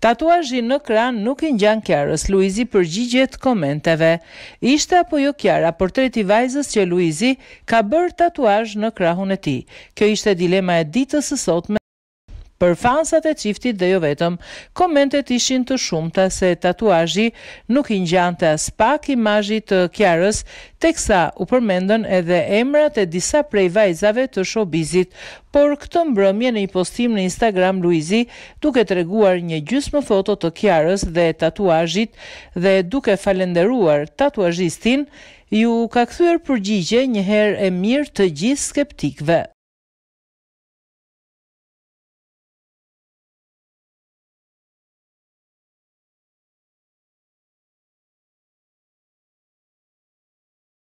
Tatuazhi në kran nuk i ngjan kjarës, Luizi përgjigjet komenteve. Ishte apo jo Kiara portreti i vajzës që Luizi ka bërë tatuazh në krahun e tij. Kjo ishte dilema e ditës së sotme për fansat e qiftit dhe jo vetëm, komentet ishin të shumëta se tatuajji nuk i njante as pak imajji të kjarës, teksa u përmendën edhe emrat e disa prej vajzave të shobizit, por këtë mbrëmje në i postim në Instagram Luizi duke të reguar një gjysmë foto të kjarës dhe tatuajjit dhe duke falenderuar tatuajjistin, ju ka këthyër përgjigje njëherë e mirë të gjithë skeptikve.